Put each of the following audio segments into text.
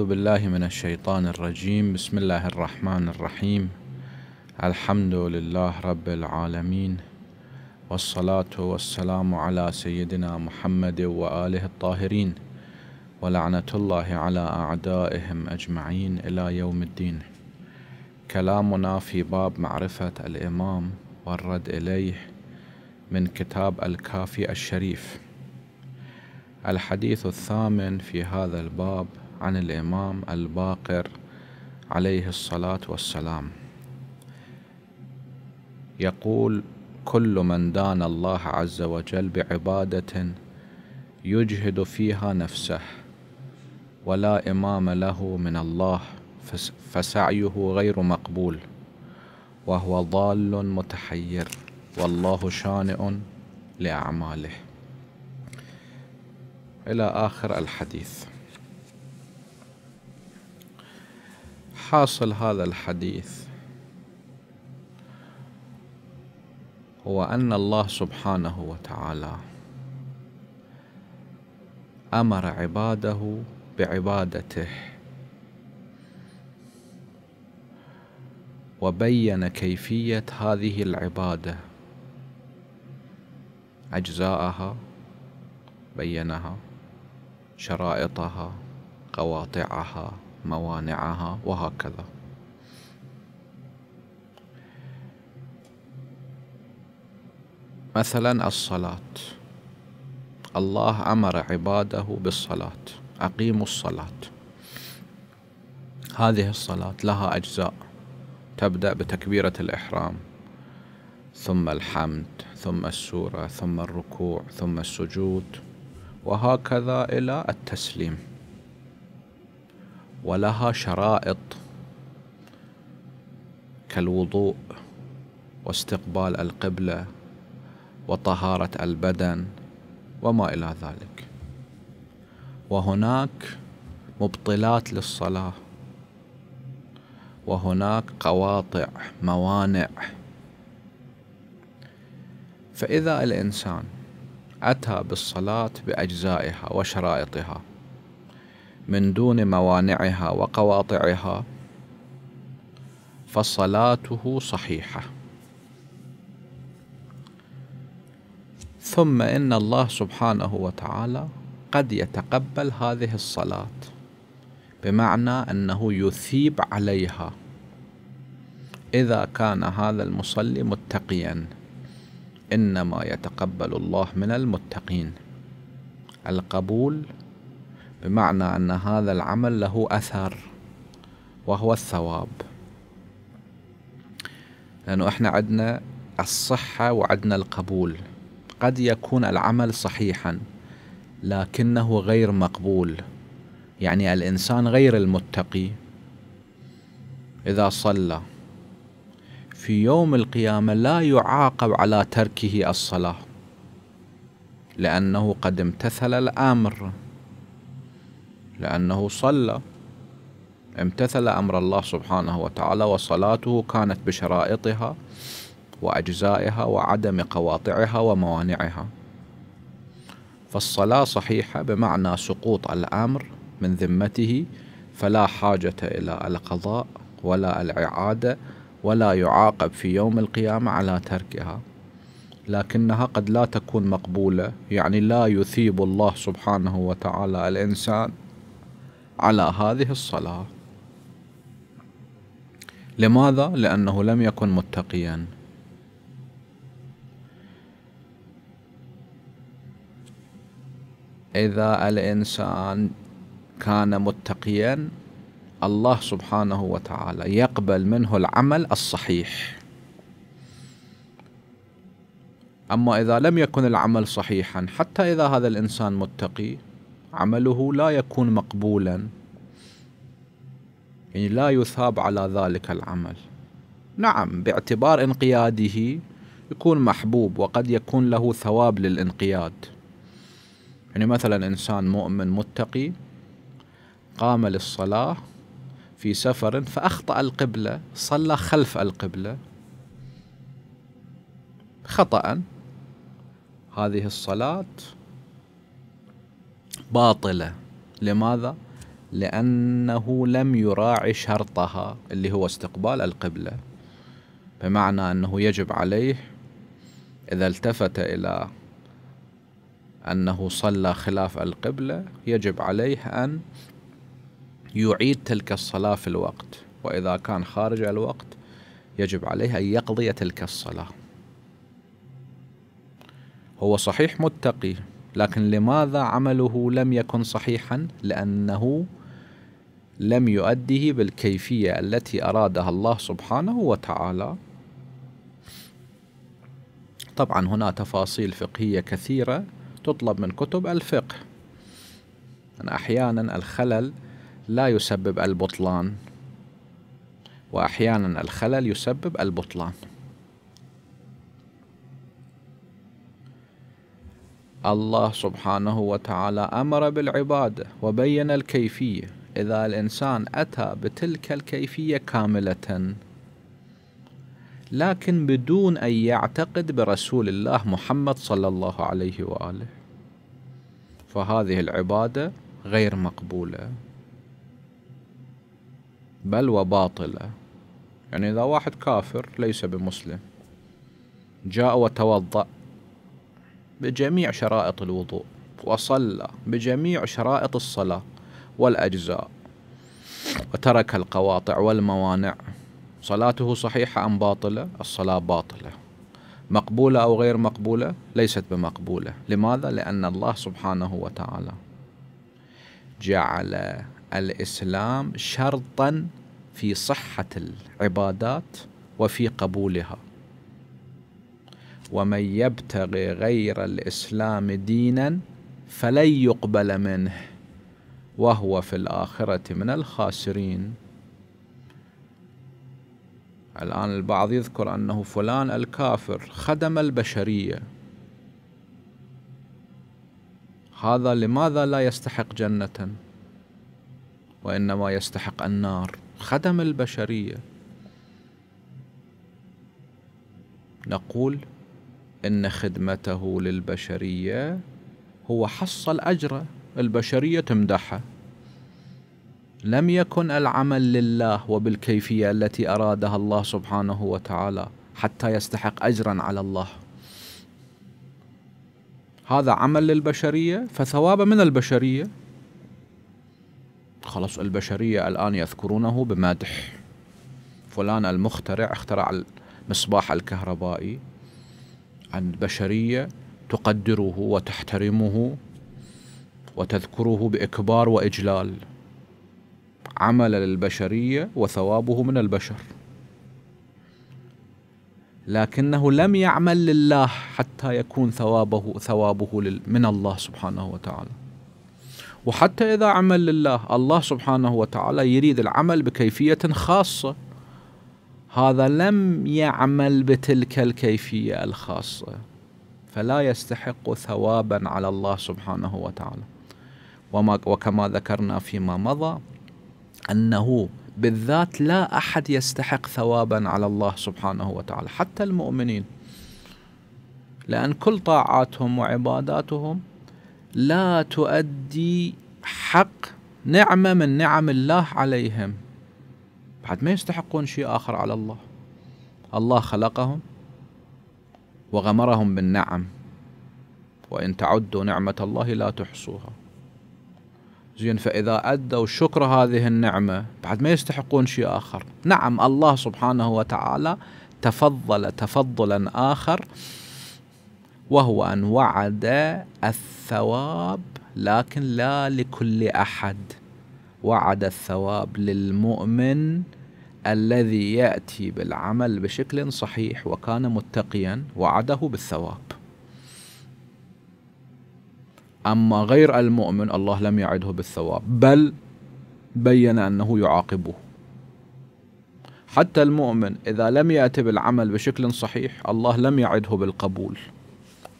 أعوذ بالله من الشيطان الرجيم بسم الله الرحمن الرحيم الحمد لله رب العالمين والصلاة والسلام على سيدنا محمد وآله الطاهرين ولعنة الله على أعدائهم أجمعين إلى يوم الدين كلامنا في باب معرفة الإمام والرد إليه من كتاب الكافي الشريف الحديث الثامن في هذا الباب عن الإمام الباقر عليه الصلاة والسلام يقول كل من دان الله عز وجل بعبادة يجهد فيها نفسه ولا إمام له من الله فسعيه غير مقبول وهو ضال متحير والله شانئ لأعماله إلى آخر الحديث حاصل هذا الحديث هو أن الله سبحانه وتعالى أمر عباده بعبادته وبين كيفية هذه العبادة أجزاءها بينها شرائطها قواطعها موانعها وهكذا مثلا الصلاة الله أمر عباده بالصلاة أقيموا الصلاة هذه الصلاة لها أجزاء تبدأ بتكبيرة الإحرام ثم الحمد ثم السورة ثم الركوع ثم السجود وهكذا إلى التسليم ولها شرائط كالوضوء واستقبال القبلة وطهارة البدن وما إلى ذلك وهناك مبطلات للصلاة وهناك قواطع موانع فإذا الإنسان أتى بالصلاة بأجزائها وشرائطها من دون موانعها وقواطعها فصلاته صحيحه ثم ان الله سبحانه وتعالى قد يتقبل هذه الصلاه بمعنى انه يثيب عليها اذا كان هذا المصلي متقيا انما يتقبل الله من المتقين القبول بمعنى أن هذا العمل له أثر وهو الثواب لأنه إحنا عندنا الصحة وعندنا القبول قد يكون العمل صحيحا لكنه غير مقبول يعني الإنسان غير المتقي إذا صلى في يوم القيامة لا يعاقب على تركه الصلاة لأنه قد امتثل الأمر لأنه صلى امتثل أمر الله سبحانه وتعالى وصلاته كانت بشرائطها وأجزائها وعدم قواطعها وموانعها فالصلاة صحيحة بمعنى سقوط الأمر من ذمته فلا حاجة إلى القضاء ولا الإعادة ولا يعاقب في يوم القيامة على تركها لكنها قد لا تكون مقبولة يعني لا يثيب الله سبحانه وتعالى الإنسان على هذه الصلاة لماذا؟ لأنه لم يكن متقيا إذا الإنسان كان متقيا الله سبحانه وتعالى يقبل منه العمل الصحيح أما إذا لم يكن العمل صحيحا حتى إذا هذا الإنسان متقي عمله لا يكون مقبولا يعني لا يثاب على ذلك العمل نعم باعتبار انقياده يكون محبوب وقد يكون له ثواب للانقياد يعني مثلا إنسان مؤمن متقي قام للصلاة في سفر فأخطأ القبلة صلى خلف القبلة خطأ هذه الصلاة باطلة لماذا؟ لأنه لم يراعي شرطها اللي هو استقبال القبلة بمعنى أنه يجب عليه إذا التفت إلى أنه صلى خلاف القبلة يجب عليه أن يعيد تلك الصلاة في الوقت وإذا كان خارج الوقت يجب عليه أن يقضي تلك الصلاة هو صحيح متقي لكن لماذا عمله لم يكن صحيحا لأنه لم يؤده بالكيفية التي أرادها الله سبحانه وتعالى طبعا هنا تفاصيل فقهية كثيرة تطلب من كتب الفقه أحيانا الخلل لا يسبب البطلان وأحيانا الخلل يسبب البطلان الله سبحانه وتعالى أمر بالعبادة وبين الكيفية إذا الإنسان أتى بتلك الكيفية كاملة لكن بدون أن يعتقد برسول الله محمد صلى الله عليه وآله فهذه العبادة غير مقبولة بل وباطلة يعني إذا واحد كافر ليس بمسلم جاء وتوضأ بجميع شرائط الوضوء وصلى بجميع شرائط الصلاة والأجزاء وترك القواطع والموانع صلاته صحيحة أم باطلة؟ الصلاة باطلة مقبولة أو غير مقبولة؟ ليست بمقبولة لماذا؟ لأن الله سبحانه وتعالى جعل الإسلام شرطا في صحة العبادات وفي قبولها ومن يبتغي غير الاسلام دينا فلن يقبل منه وهو في الاخره من الخاسرين الان البعض يذكر انه فلان الكافر خدم البشريه هذا لماذا لا يستحق جنه وانما يستحق النار خدم البشريه نقول ان خدمته للبشريه هو حصل اجره البشريه تمدحه لم يكن العمل لله وبالكيفيه التي ارادها الله سبحانه وتعالى حتى يستحق اجرا على الله هذا عمل للبشريه فثوابه من البشريه خلاص البشريه الان يذكرونه بمدح فلان المخترع اخترع المصباح الكهربائي عن البشرية تقدره وتحترمه وتذكره بإكبار وإجلال عمل للبشرية وثوابه من البشر لكنه لم يعمل لله حتى يكون ثوابه ثوابه من الله سبحانه وتعالى وحتى إذا عمل لله الله سبحانه وتعالى يريد العمل بكيفية خاصة هذا لم يعمل بتلك الكيفية الخاصة فلا يستحق ثوابا على الله سبحانه وتعالى وما وكما ذكرنا فيما مضى أنه بالذات لا أحد يستحق ثوابا على الله سبحانه وتعالى حتى المؤمنين لأن كل طاعاتهم وعباداتهم لا تؤدي حق نعمة من نعم الله عليهم بعد ما يستحقون شيء آخر على الله الله خلقهم وغمرهم بالنعم وإن تعدوا نعمة الله لا تحصوها زين فإذا أدوا شكر هذه النعمة بعد ما يستحقون شيء آخر نعم الله سبحانه وتعالى تفضل تفضلا آخر وهو أن وعد الثواب لكن لا لكل أحد وعد الثواب للمؤمن الذي ياتي بالعمل بشكل صحيح وكان متقيا وعده بالثواب اما غير المؤمن الله لم يعده بالثواب بل بين انه يعاقبه حتى المؤمن اذا لم ياتي بالعمل بشكل صحيح الله لم يعده بالقبول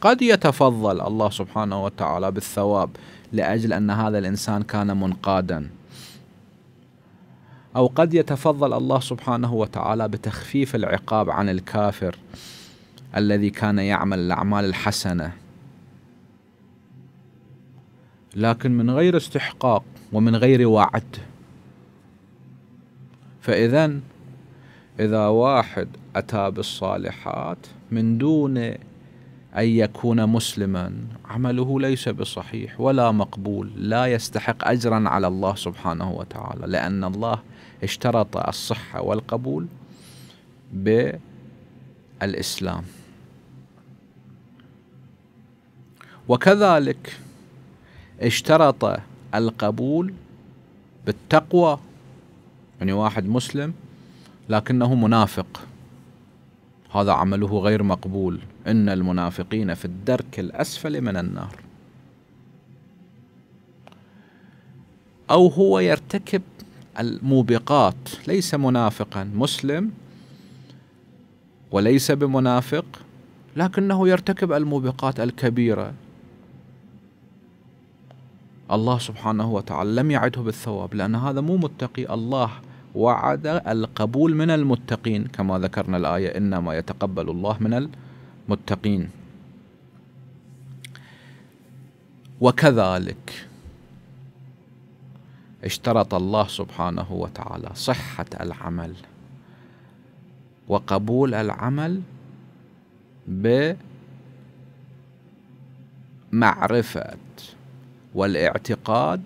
قد يتفضل الله سبحانه وتعالى بالثواب لاجل ان هذا الانسان كان منقادا أو قد يتفضل الله سبحانه وتعالى بتخفيف العقاب عن الكافر الذي كان يعمل الأعمال الحسنة لكن من غير استحقاق ومن غير وعد فإذا إذا واحد أتى بالصالحات من دون أن يكون مسلما عمله ليس بصحيح ولا مقبول لا يستحق أجرا على الله سبحانه وتعالى لأن الله اشترط الصحة والقبول بالإسلام وكذلك اشترط القبول بالتقوى يعني واحد مسلم لكنه منافق هذا عمله غير مقبول ان المنافقين في الدرك الاسفل من النار او هو يرتكب الموبقات ليس منافقا مسلم وليس بمنافق لكنه يرتكب الموبقات الكبيره الله سبحانه وتعالى لم يعده بالثواب لأن هذا مو متقي الله وعد القبول من المتقين كما ذكرنا الآية إنما يتقبل الله من المتقين وكذلك اشترط الله سبحانه وتعالى صحة العمل وقبول العمل بمعرفة والاعتقاد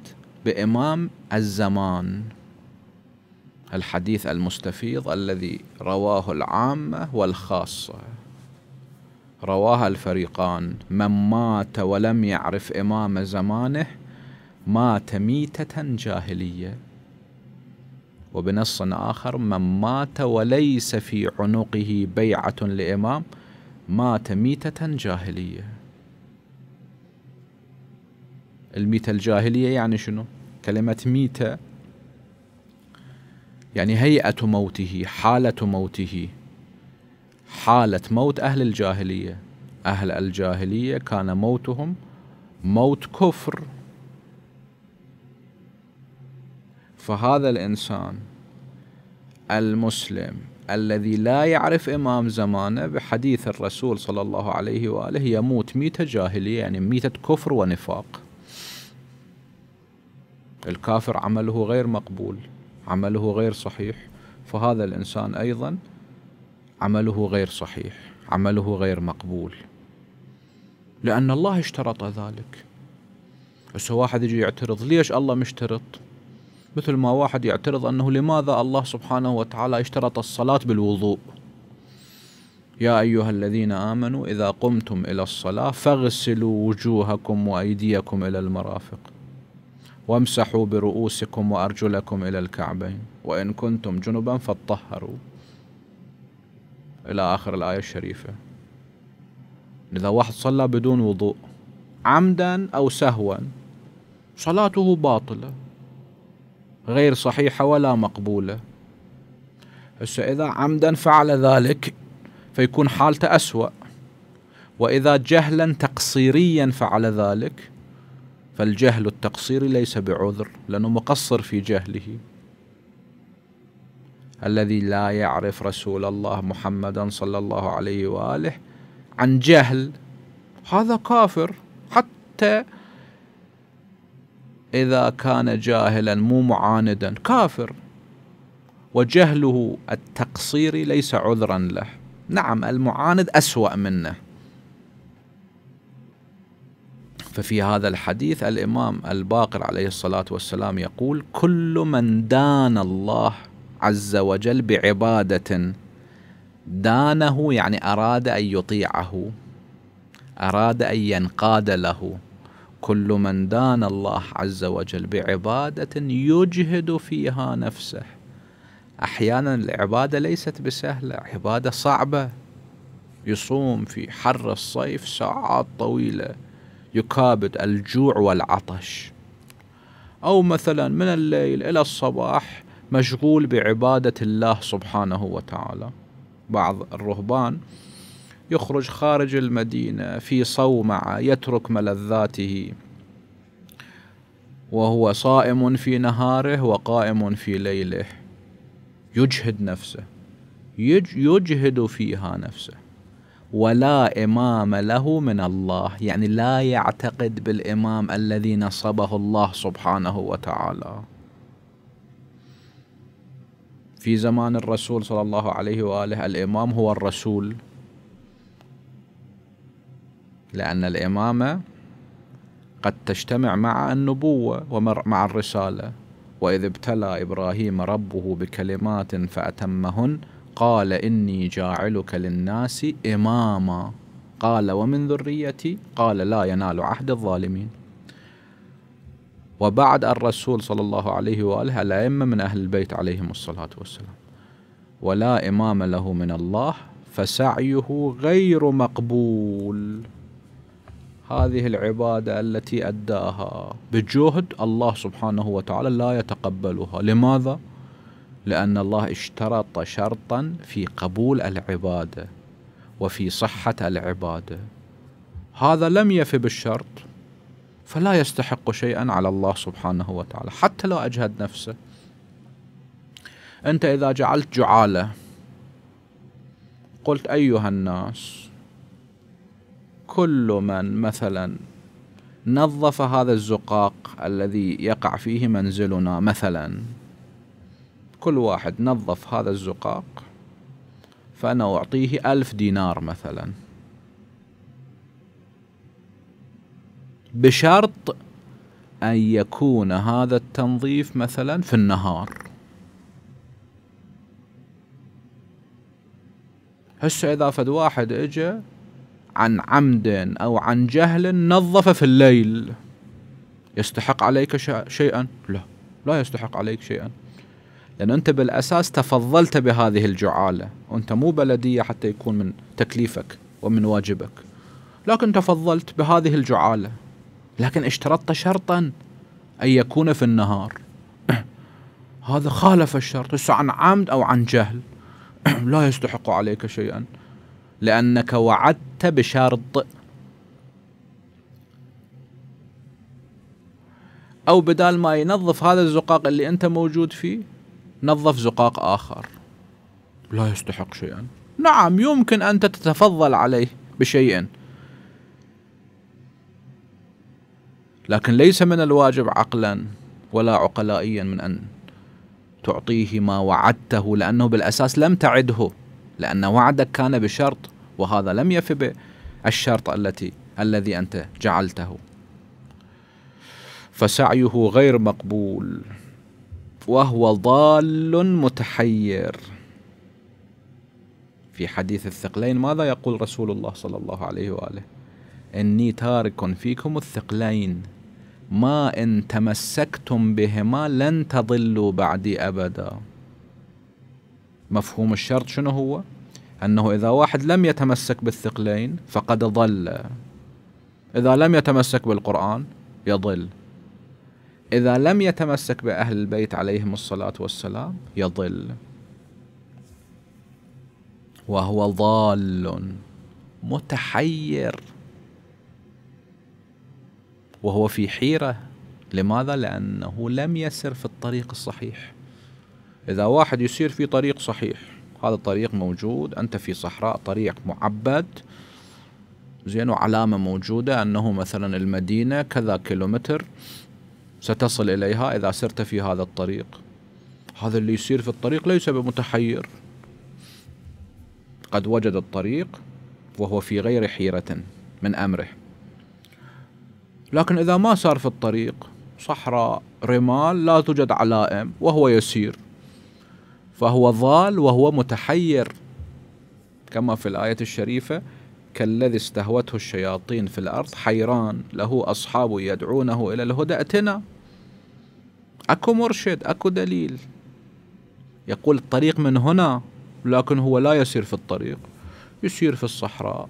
بإمام الزمان الحديث المستفيض الذي رواه العامة والخاصة رواها الفريقان من مات ولم يعرف إمام زمانه مات ميتة جاهلية وبنص آخر من مات وليس في عنقه بيعة لإمام مات ميتة جاهلية الميتة الجاهلية يعني شنو؟ كلمة ميتة يعني هيئة موته حالة موته حالة موت أهل الجاهلية أهل الجاهلية كان موتهم موت كفر فهذا الإنسان المسلم الذي لا يعرف إمام زمانه بحديث الرسول صلى الله عليه وآله يموت ميتة جاهلية يعني ميتة كفر ونفاق الكافر عمله غير مقبول عمله غير صحيح فهذا الإنسان أيضا عمله غير صحيح عمله غير مقبول لأن الله اشترط ذلك بس واحد يجي يعترض ليش الله مشترط مثل ما واحد يعترض أنه لماذا الله سبحانه وتعالى اشترط الصلاة بالوضوء يا أيها الذين آمنوا إذا قمتم إلى الصلاة فاغسلوا وجوهكم وأيديكم إلى المرافق وامسحوا برؤوسكم وأرجلكم إلى الكعبين وإن كنتم جنبا فاطهروا إلى آخر الآية الشريفة إذا واحد صلى بدون وضوء عمدا أو سهوا صلاته باطلة غير صحيحة ولا مقبولة هسه إذا عمدا فعل ذلك فيكون حالته أسوأ وإذا جهلا تقصيريا فعل ذلك فالجهل التقصيري ليس بعذر لأنه مقصر في جهله الذي لا يعرف رسول الله محمدا صلى الله عليه وآله عن جهل هذا كافر حتى إذا كان جاهلا مو معاندا كافر وجهله التقصيري ليس عذرا له نعم المعاند أسوأ منه ففي هذا الحديث الإمام الباقر عليه الصلاة والسلام يقول كل من دان الله عز وجل بعبادة دانه يعني أراد أن يطيعه أراد أن ينقاد له كل من دان الله عز وجل بعبادة يجهد فيها نفسه أحيانا العبادة ليست بسهلة عبادة صعبة يصوم في حر الصيف ساعات طويلة يكابد الجوع والعطش أو مثلا من الليل إلى الصباح مشغول بعبادة الله سبحانه وتعالى بعض الرهبان يخرج خارج المدينة في صومعة يترك ملذاته وهو صائم في نهاره وقائم في ليله يجهد نفسه يجهد فيها نفسه ولا إمام له من الله يعني لا يعتقد بالإمام الذي نصبه الله سبحانه وتعالى في زمان الرسول صلى الله عليه وآله الإمام هو الرسول لأن الإمامة قد تجتمع مع النبوة ومع الرسالة وإذ ابتلى إبراهيم ربه بكلمات فأتمهن قال إني جاعلك للناس إماما قال ومن ذريتي قال لا ينال عهد الظالمين وبعد الرسول صلى الله عليه وآله الأئمة من أهل البيت عليهم الصلاة والسلام ولا إمام له من الله فسعيه غير مقبول هذه العبادة التي أداها بجهد الله سبحانه وتعالى لا يتقبلها لماذا؟ لأن الله اشترط شرطا في قبول العبادة وفي صحة العبادة هذا لم يف بالشرط فلا يستحق شيئا على الله سبحانه وتعالى حتى لو أجهد نفسه أنت إذا جعلت جعالة قلت أيها الناس كل من مثلا نظف هذا الزقاق الذي يقع فيه منزلنا مثلا كل واحد نظف هذا الزقاق فأنا أعطيه ألف دينار مثلا بشرط أن يكون هذا التنظيف مثلا في النهار هسه إذا فد واحد إجا عن عمد أو عن جهل نظف في الليل يستحق عليك شيئا لا لا يستحق عليك شيئا لأن أنت بالأساس تفضلت بهذه الجعالة وأنت مو بلدية حتى يكون من تكليفك ومن واجبك لكن تفضلت بهذه الجعالة لكن اشترطت شرطا أن يكون في النهار هذا خالف الشرط عن عمد أو عن جهل لا يستحق عليك شيئا لأنك وعدت بشرط أو بدال ما ينظف هذا الزقاق اللي أنت موجود فيه نظف زقاق آخر لا يستحق شيئا نعم يمكن أنت تتفضل عليه بشيء لكن ليس من الواجب عقلا ولا عقلائيا من أن تعطيه ما وعدته لأنه بالأساس لم تعده لأن وعدك كان بشرط وهذا لم يف بالشرط التي الذي أنت جعلته فسعيه غير مقبول وهو ضال متحير في حديث الثقلين ماذا يقول رسول الله صلى الله عليه وآله إني تارك فيكم الثقلين ما إن تمسكتم بهما لن تضلوا بعدي أبداً مفهوم الشرط شنو هو؟ أنه إذا واحد لم يتمسك بالثقلين فقد ضل إذا لم يتمسك بالقرآن يضل إذا لم يتمسك بأهل البيت عليهم الصلاة والسلام يضل وهو ضال متحير وهو في حيرة لماذا؟ لأنه لم يسر في الطريق الصحيح إذا واحد يسير في طريق صحيح هذا الطريق موجود أنت في صحراء طريق معبد زين وعلامة موجودة أنه مثلا المدينة كذا كيلومتر ستصل إليها إذا سرت في هذا الطريق هذا اللي يسير في الطريق ليس بمتحير قد وجد الطريق وهو في غير حيرة من أمره لكن إذا ما سار في الطريق صحراء رمال لا توجد علائم وهو يسير فهو ضال وهو متحير كما في الآية الشريفة كالذي استهوته الشياطين في الأرض حيران له أصحاب يدعونه إلى الهدى ائتنا أكو مرشد أكو دليل يقول الطريق من هنا لكن هو لا يسير في الطريق يسير في الصحراء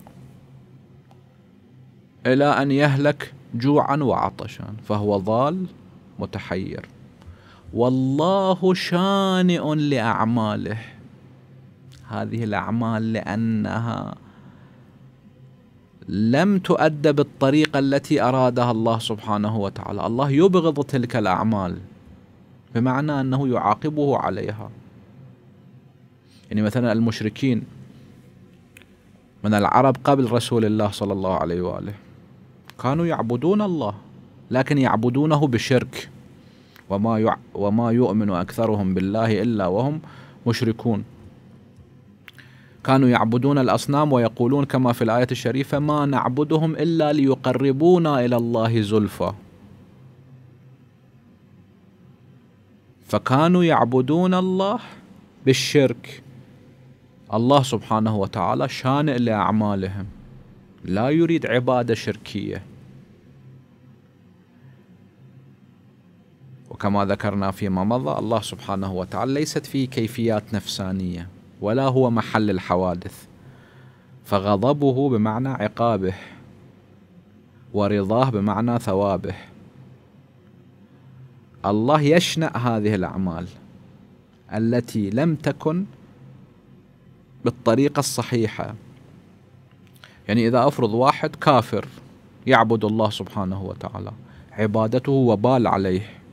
إلى أن يهلك جوعا وعطشا فهو ضال متحير والله شانئ لأعماله هذه الأعمال لأنها لم تؤد بالطريقة التي أرادها الله سبحانه وتعالى الله يبغض تلك الأعمال بمعنى أنه يعاقبه عليها يعني مثلا المشركين من العرب قبل رسول الله صلى الله عليه وآله كانوا يعبدون الله لكن يعبدونه بشرك وما وما يؤمن أكثرهم بالله إلا وهم مشركون كانوا يعبدون الأصنام ويقولون كما في الآية الشريفة ما نعبدهم إلا ليقربونا إلى الله زلفى فكانوا يعبدون الله بالشرك الله سبحانه وتعالى شانئ لأعمالهم لا يريد عبادة شركية وكما ذكرنا فيما مضى الله سبحانه وتعالى ليست فيه كيفيات نفسانيه ولا هو محل الحوادث فغضبه بمعنى عقابه ورضاه بمعنى ثوابه الله يشنأ هذه الأعمال التي لم تكن بالطريقة الصحيحة يعني إذا أفرض واحد كافر يعبد الله سبحانه وتعالى عبادته وبال عليه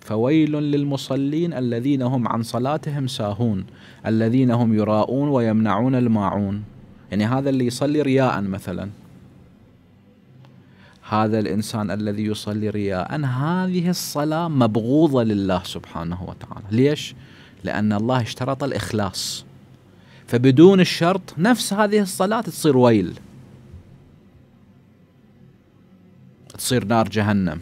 فويل للمصلين الذين هم عن صلاتهم ساهون الذين هم يراءون ويمنعون الماعون يعني هذا اللي يصلي رياء مثلا هذا الإنسان الذي يصلي رياء هذه الصلاة مبغوضة لله سبحانه وتعالى ليش؟ لأن الله اشترط الإخلاص فبدون الشرط نفس هذه الصلاة تصير ويل تصير نار جهنم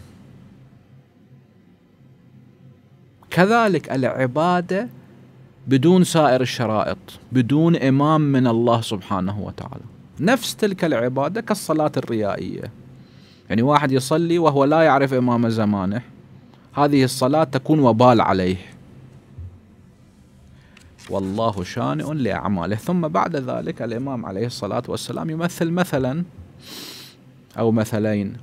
كذلك العبادة بدون سائر الشرائط بدون إمام من الله سبحانه وتعالى نفس تلك العبادة كالصلاة الريائية يعني واحد يصلي وهو لا يعرف إمام زمانه هذه الصلاة تكون وبال عليه والله شانئ لأعماله ثم بعد ذلك الإمام عليه الصلاة والسلام يمثل مثلا أو مثلين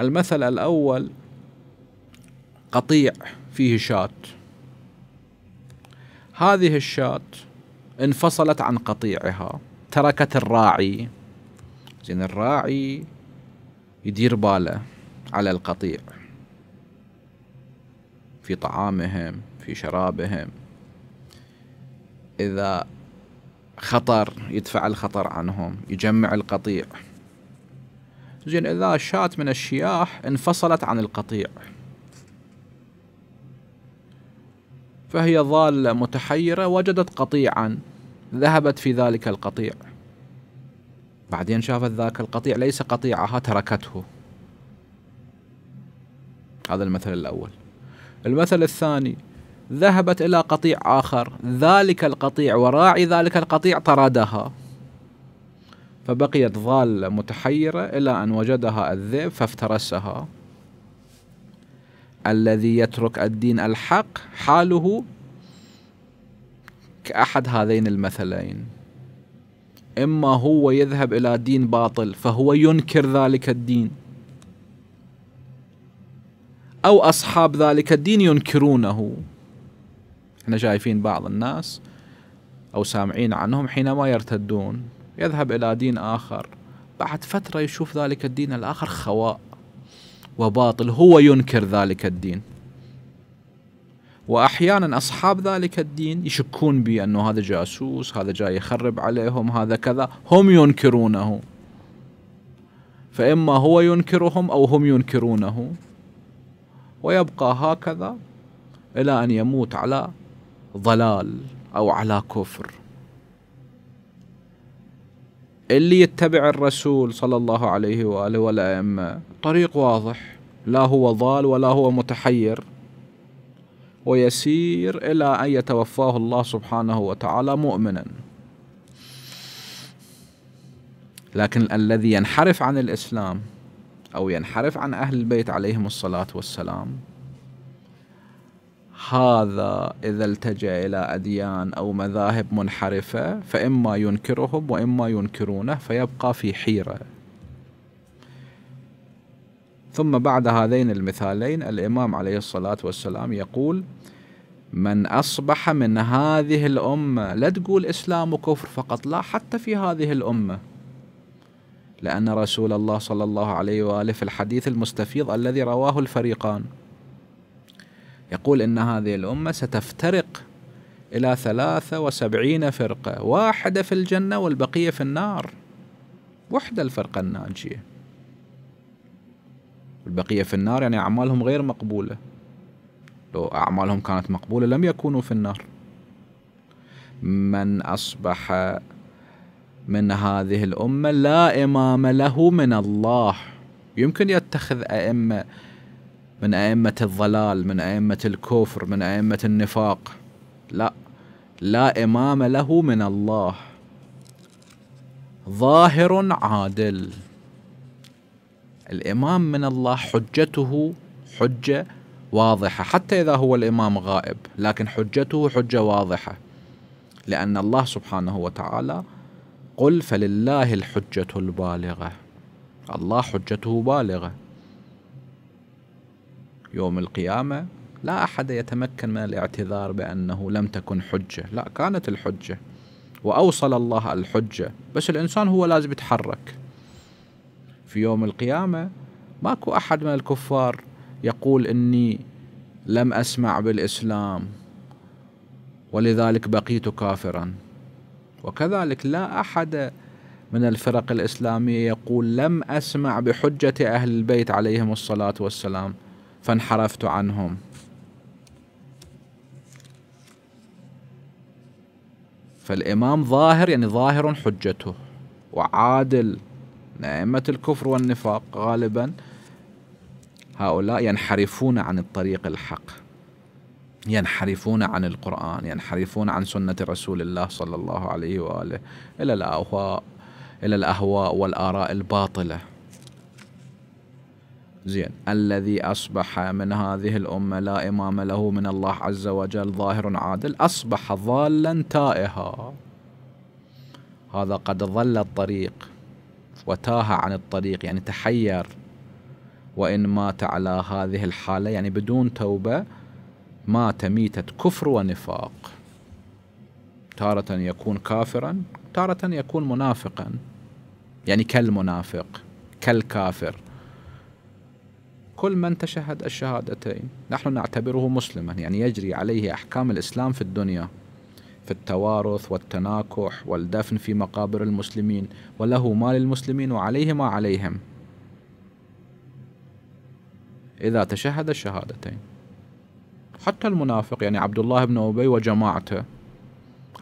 المثل الأول قطيع فيه شاة هذه الشاة انفصلت عن قطيعها تركت الراعي زين الراعي يدير باله على القطيع في طعامهم في شرابهم إذا خطر يدفع الخطر عنهم يجمع القطيع زين إذا شات من الشياح انفصلت عن القطيع فهي ضالة متحيرة وجدت قطيعا ذهبت في ذلك القطيع بعدين شافت ذاك القطيع ليس قطيعها تركته هذا المثل الأول المثل الثاني ذهبت إلى قطيع آخر ذلك القطيع وراعي ذلك القطيع طردها فبقيت ضالة متحيرة إلى أن وجدها الذئب فافترسها الذي يترك الدين الحق حاله كأحد هذين المثلين إما هو يذهب إلى دين باطل فهو ينكر ذلك الدين أو أصحاب ذلك الدين ينكرونه احنا شايفين بعض الناس أو سامعين عنهم حينما يرتدون يذهب إلى دين آخر بعد فترة يشوف ذلك الدين الآخر خواء وباطل هو ينكر ذلك الدين واحيانا اصحاب ذلك الدين يشكون بانه هذا جاسوس هذا جاي يخرب عليهم هذا كذا هم ينكرونه فاما هو ينكرهم او هم ينكرونه ويبقى هكذا الى ان يموت على ضلال او على كفر اللي يتبع الرسول صلى الله عليه واله والائمه طريق واضح لا هو ضال ولا هو متحير ويسير الى ان يتوفاه الله سبحانه وتعالى مؤمنا لكن الذي ينحرف عن الاسلام او ينحرف عن اهل البيت عليهم الصلاه والسلام هذا إذا التجأ إلى أديان أو مذاهب منحرفة فإما ينكرهم وإما ينكرونه فيبقى في حيرة ثم بعد هذين المثالين الإمام عليه الصلاة والسلام يقول من أصبح من هذه الأمة لا تقول إسلام وكفر فقط لا حتى في هذه الأمة لأن رسول الله صلى الله عليه وآله في الحديث المستفيض الذي رواه الفريقان يقول أن هذه الأمة ستفترق إلى ثلاثة وسبعين فرقة واحدة في الجنة والبقية في النار وحدة الفرقة الناجية البقية في النار يعني أعمالهم غير مقبولة لو أعمالهم كانت مقبولة لم يكونوا في النار من أصبح من هذه الأمة لا إمام له من الله يمكن يتخذ أئمة من أئمة الضلال من أئمة الكفر من أئمة النفاق لا لا إمام له من الله ظاهر عادل الإمام من الله حجته حجة واضحة حتى إذا هو الإمام غائب لكن حجته حجة واضحة لأن الله سبحانه وتعالى قل فلله الحجة البالغة الله حجته بالغة يوم القيامة لا أحد يتمكن من الاعتذار بأنه لم تكن حجة لا كانت الحجة وأوصل الله الحجة بس الإنسان هو لازم يتحرك في يوم القيامة ماكو أحد من الكفار يقول إني لم أسمع بالإسلام ولذلك بقيت كافرا وكذلك لا أحد من الفرق الإسلامية يقول لم أسمع بحجة أهل البيت عليهم الصلاة والسلام فانحرفت عنهم فالإمام ظاهر يعني ظاهر حجته وعادل أئمة الكفر والنفاق غالبا هؤلاء ينحرفون عن الطريق الحق ينحرفون عن القرآن ينحرفون عن سنة رسول الله صلى الله عليه وآله إلى الأهواء إلى الأهواء والآراء الباطلة زين الذي أصبح من هذه الأمة لا إمام له من الله عز وجل ظاهر عادل أصبح ضالا تائها هذا قد ضل الطريق وتاه عن الطريق يعني تحير وإن مات على هذه الحالة يعني بدون توبة مات ميتة كفر ونفاق تارة يكون كافرا تارة يكون منافقا يعني كالمنافق كالكافر كل من تشهد الشهادتين نحن نعتبره مسلما يعني يجري عليه أحكام الإسلام في الدنيا في التوارث والتناكح والدفن في مقابر المسلمين وله ما للمسلمين وعليه ما عليهم إذا تشهد الشهادتين حتى المنافق يعني عبد الله بن أبي وجماعته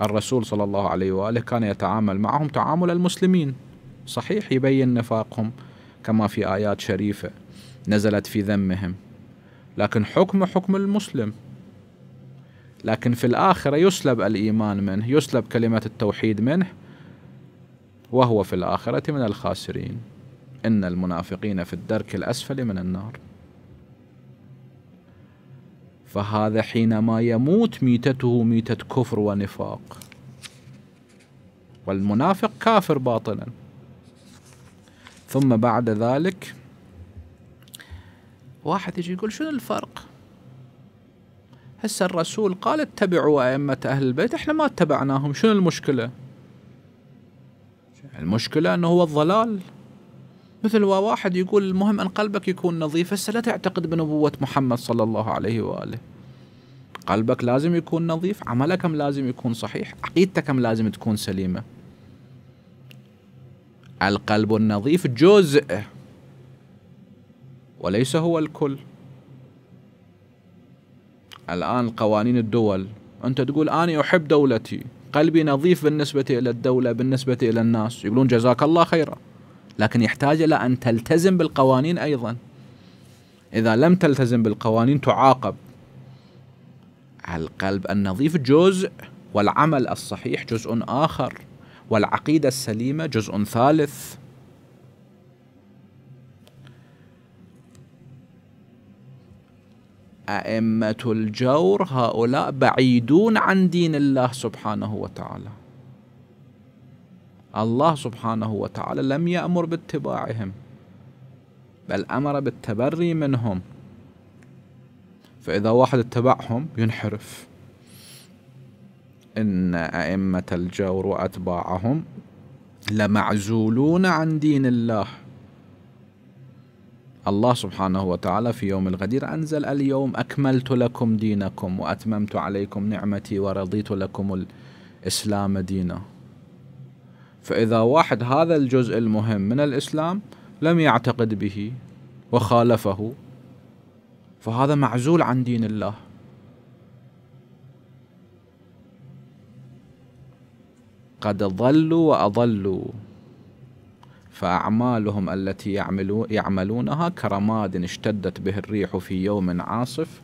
الرسول صلى الله عليه وآله كان يتعامل معهم تعامل المسلمين صحيح يبين نفاقهم كما في آيات شريفة نزلت في ذمهم لكن حكم حكم المسلم لكن في الآخرة يسلب الإيمان منه يسلب كلمة التوحيد منه وهو في الآخرة من الخاسرين إن المنافقين في الدرك الأسفل من النار فهذا حينما يموت ميتته ميتة كفر ونفاق والمنافق كافر باطنا ثم بعد ذلك واحد يجي يقول شنو الفرق هسه الرسول قال اتبعوا أئمة أهل البيت احنا ما اتبعناهم شنو المشكلة المشكلة أنه هو الضلال مثل واحد يقول المهم أن قلبك يكون نظيف هسه لا تعتقد بنبوة محمد صلى الله عليه وآله قلبك لازم يكون نظيف عملك لازم يكون صحيح عقيدتك لازم تكون سليمة القلب النظيف جزء وليس هو الكل الآن قوانين الدول أنت تقول أنا أحب دولتي قلبي نظيف بالنسبة إلى الدولة بالنسبة إلى الناس يقولون جزاك الله خيرا لكن يحتاج إلى أن تلتزم بالقوانين أيضا إذا لم تلتزم بالقوانين تعاقب القلب النظيف جزء والعمل الصحيح جزء آخر والعقيدة السليمة جزء ثالث أئمة الجور هؤلاء بعيدون عن دين الله سبحانه وتعالى الله سبحانه وتعالى لم يأمر باتباعهم بل أمر بالتبري منهم فإذا واحد اتبعهم ينحرف إن أئمة الجور وأتباعهم لمعزولون عن دين الله الله سبحانه وتعالى في يوم الغدير أنزل اليوم أكملت لكم دينكم وأتممت عليكم نعمتي ورضيت لكم الإسلام دينا فإذا واحد هذا الجزء المهم من الإسلام لم يعتقد به وخالفه فهذا معزول عن دين الله قد ضلوا وأضلوا فأعمالهم التي يعملونها كرماد اشتدت به الريح في يوم عاصف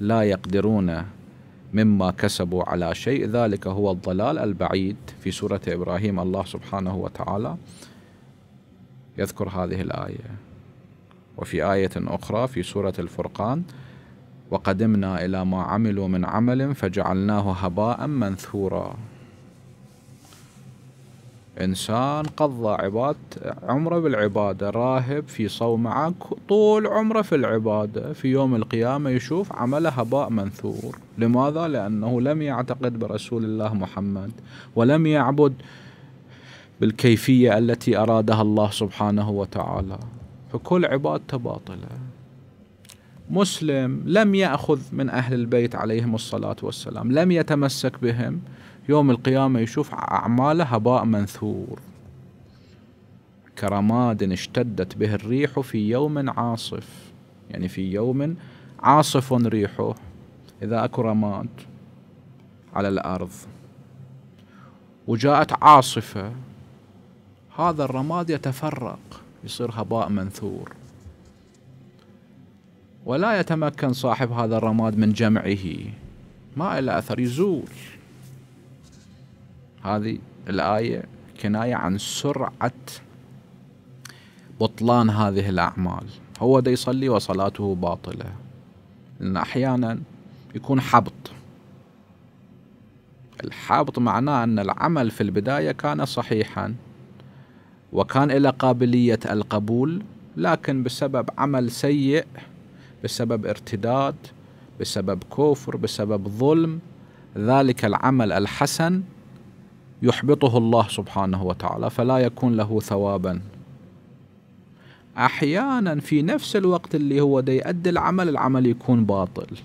لا يقدرون مما كسبوا على شيء ذلك هو الضلال البعيد في سورة إبراهيم الله سبحانه وتعالى يذكر هذه الآية وفي آية أخرى في سورة الفرقان وقدمنا إلى ما عملوا من عمل فجعلناه هباء منثورا إنسان قضى عبادة عمره بالعبادة راهب في صومعة طول عمره في العبادة في يوم القيامة يشوف عمله هباء منثور لماذا؟ لأنه لم يعتقد برسول الله محمد ولم يعبد بالكيفية التي أرادها الله سبحانه وتعالى فكل عبادته باطلة مسلم لم يأخذ من أهل البيت عليهم الصلاة والسلام لم يتمسك بهم يوم القيامة يشوف أعماله هباء منثور كرماد اشتدت به الريح في يوم عاصف يعني في يوم عاصف ريحه إذا أكو رماد على الأرض وجاءت عاصفة هذا الرماد يتفرق يصير هباء منثور ولا يتمكن صاحب هذا الرماد من جمعه ما إلى أثر يزول هذه الآية كناية عن سرعة بطلان هذه الأعمال هو دا يصلي وصلاته باطلة لأن أحيانا يكون حبط الحبط معناه أن العمل في البداية كان صحيحا وكان إلى قابلية القبول لكن بسبب عمل سيء بسبب ارتداد بسبب كفر بسبب ظلم ذلك العمل الحسن يحبطه الله سبحانه وتعالى فلا يكون له ثوابا احيانا في نفس الوقت اللي هو دا يؤدي العمل العمل يكون باطل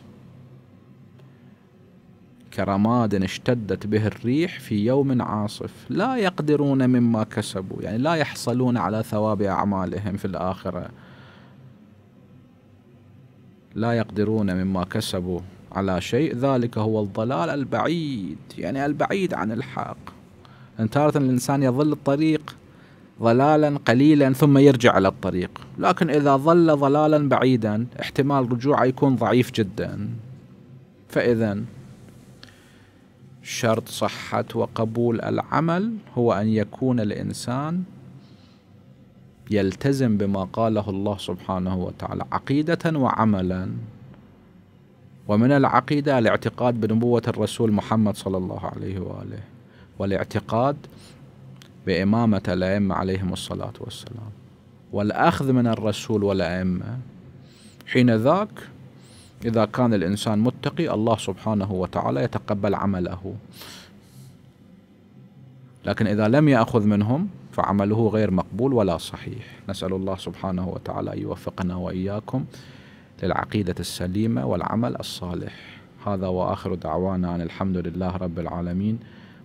كرماد اشتدت به الريح في يوم عاصف لا يقدرون مما كسبوا يعني لا يحصلون على ثواب أعمالهم في الآخرة لا يقدرون مما كسبوا على شيء ذلك هو الضلال البعيد يعني البعيد عن الحق ان تارة الإنسان يظل الطريق ضلالا قليلا ثم يرجع على الطريق لكن إذا ظل ضلالا بعيدا احتمال رجوعه يكون ضعيف جدا فإذا شرط صحة وقبول العمل هو أن يكون الإنسان يلتزم بما قاله الله سبحانه وتعالى عقيدة وعملا ومن العقيدة الاعتقاد بنبوة الرسول محمد صلى الله عليه وآله والاعتقاد بإمامة الأئمة عليهم الصلاة والسلام والأخذ من الرسول والأئمة حين ذاك إذا كان الإنسان متقي الله سبحانه وتعالى يتقبل عمله لكن إذا لم يأخذ منهم فعمله غير مقبول ولا صحيح نسأل الله سبحانه وتعالى أن يوفقنا وإياكم للعقيدة السليمة والعمل الصالح هذا وآخر دعوانا أن الحمد لله رب العالمين